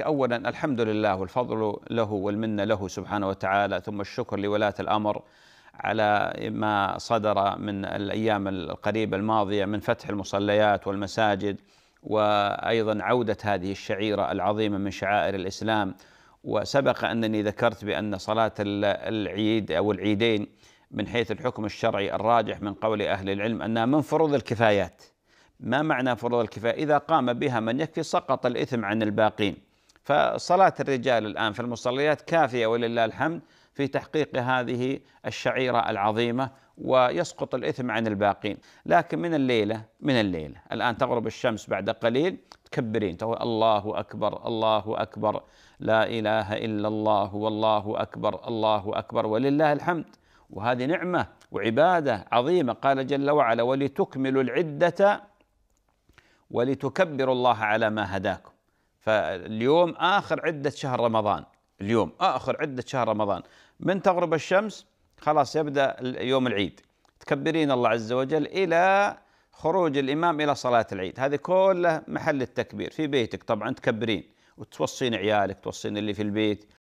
أولا الحمد لله والفضل له والمنة له سبحانه وتعالى ثم الشكر لولاة الأمر على ما صدر من الأيام القريبة الماضية من فتح المصليات والمساجد وأيضا عودة هذه الشعيرة العظيمة من شعائر الإسلام وسبق أنني ذكرت بأن صلاة العيد أو العيدين من حيث الحكم الشرعي الراجح من قول أهل العلم أنها من فروض الكفايات ما معنى فروض الكفاية إذا قام بها من يكفي سقط الإثم عن الباقين فصلاة الرجال الآن في المصليات كافية ولله الحمد في تحقيق هذه الشعيرة العظيمة ويسقط الإثم عن الباقين لكن من الليلة من الليلة الآن تغرب الشمس بعد قليل تكبرين تقول الله أكبر الله أكبر لا إله إلا الله والله أكبر الله أكبر ولله الحمد وهذه نعمة وعبادة عظيمة قال جل وعلا ولتكملوا العدة ولتكبروا الله على ما هداكم فاليوم آخر عدة شهر رمضان اليوم آخر عدة شهر رمضان من تغرب الشمس خلاص يبدأ يوم العيد تكبرين الله عز وجل إلى خروج الإمام إلى صلاة العيد هذه كله محل التكبير في بيتك طبعا تكبرين وتوصين عيالك توصين اللي في البيت